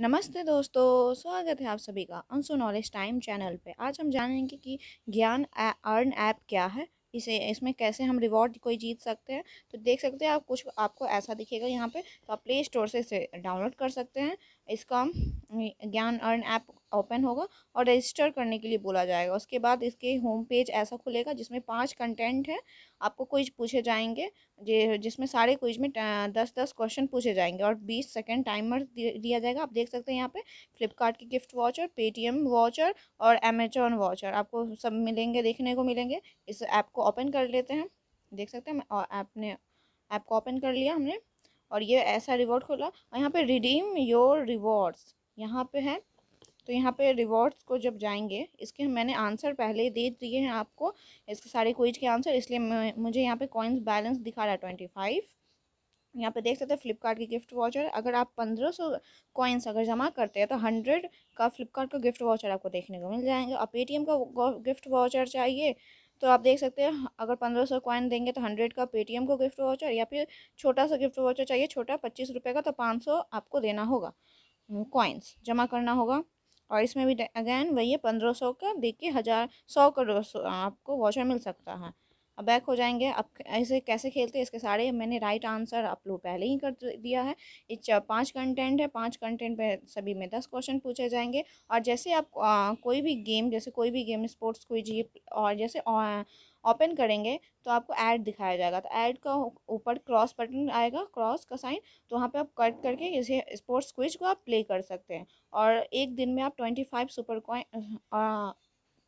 नमस्ते दोस्तों स्वागत है आप सभी का अंशु नॉलेज टाइम चैनल पे आज हम जानेंगे कि ज्ञान अर्न ऐप क्या है इसे इसमें कैसे हम रिवॉर्ड कोई जीत सकते हैं तो देख सकते हैं आप कुछ आपको ऐसा दिखेगा यहाँ पे तो आप प्ले स्टोर से इसे डाउनलोड कर सकते हैं इसका ज्ञान अर्न ऐप ओपन होगा और रजिस्टर करने के लिए बोला जाएगा उसके बाद इसके होम पेज ऐसा खुलेगा जिसमें पांच कंटेंट है आपको क्विज पूछे जाएंगे जे जिसमें सारे क्विज में दस दस क्वेश्चन पूछे जाएंगे और बीस सेकेंड टाइमर दिया जाएगा आप देख सकते हैं यहाँ पे फ्लिपकार्ट की गिफ्ट वॉचर पेटीएम वॉचर और अमेजोन वॉचर आपको सब मिलेंगे देखने को मिलेंगे इस ऐप को ओपन कर लेते हैं देख सकते हैं ऐप ने ऐप को ओपन कर लिया हमने और ये ऐसा रिवॉर्ड खोला और यहाँ पे रिडीम योर रिवॉर्ड्स यहाँ पे है तो यहाँ पे रिवॉर्ड्स को जब जाएंगे इसके मैंने आंसर पहले दे दिए हैं आपको इसके सारे क्विज के आंसर इसलिए मुझे यहाँ पे कॉइन्स बैलेंस दिखा रहा है ट्वेंटी फाइव यहाँ पे देख सकते हैं फ्लिपकार्ट की गिफ्ट वाचर अगर आप पंद्रह सौ कॉइन्स अगर जमा करते हैं तो हंड्रेड का फ्लिपकार्ट का गिफ्ट वाचर आपको देखने को मिल जाएंगे और पे का गिफ्ट वाचर चाहिए तो आप देख सकते हैं अगर पंद्रह सौ कॉइन देंगे तो हंड्रेड का पेटीएम को गिफ्ट वाचर या फिर छोटा सा गिफ्ट वाचर चाहिए छोटा पच्चीस रुपये का तो पाँच सौ आपको देना होगा कॉइन्स हम्म, जमा करना होगा और इसमें भी अगेन वही है पंद्रह सौ का देखिए हज़ार सौ करोड़ आपको वाचर मिल सकता है बैक हो जाएंगे अब ऐसे कैसे खेलते हैं इसके सारे मैंने राइट आंसर अपलोड पहले ही कर दिया है इस पाँच कंटेंट है पाँच कंटेंट में सभी में दस क्वेश्चन पूछे जाएंगे और जैसे आप आ, कोई भी गेम जैसे कोई भी गेम स्पोर्ट्स कोई जी और जैसे ओपन करेंगे तो आपको ऐड दिखाया जाएगा तो ऐड का ऊपर क्रॉस बटन आएगा क्रॉस का साइन तो वहाँ पे आप कट करके इसे स्पोर्ट्स क्विज को आप प्ले कर सकते हैं और एक दिन में आप twenty five super coin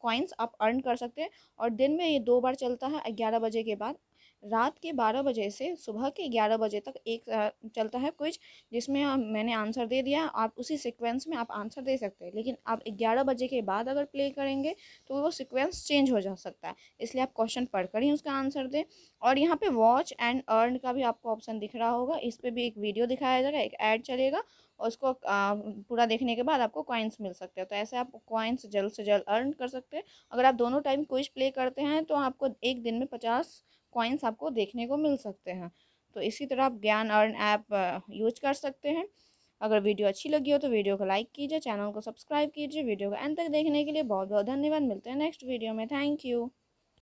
coins आप अर्न कर सकते हैं और दिन में ये दो बार चलता है ग्यारह बजे के बाद रात के बारह बजे से सुबह के ग्यारह बजे तक एक चलता है क्विज जिसमें मैंने आंसर दे दिया आप उसी सीक्वेंस में आप आंसर दे सकते हैं लेकिन आप ग्यारह बजे के बाद अगर प्ले करेंगे तो वो सीक्वेंस चेंज हो जा सकता है इसलिए आप क्वेश्चन पढ़कर ही उसका आंसर दें और यहाँ पे वॉच एंड अर्न का भी आपको ऑप्शन दिख रहा होगा इस पर भी एक वीडियो दिखाया जाएगा एक ऐड चलेगा और उसको पूरा देखने के बाद आपको कॉइन्स मिल सकते हैं तो ऐसे आप कॉइन्स जल्द से जल्द अर्न कर सकते हैं अगर आप दोनों टाइम क्विज प्ले करते हैं तो आपको एक दिन में पचास कॉइन्स आपको देखने को मिल सकते हैं तो इसी तरह आप ज्ञान अर्न ऐप यूज कर सकते हैं अगर वीडियो अच्छी लगी हो तो वीडियो को लाइक कीजिए चैनल को सब्सक्राइब कीजिए वीडियो को एंड तक देखने के लिए बहुत बहुत धन्यवाद मिलते हैं नेक्स्ट वीडियो में थैंक यू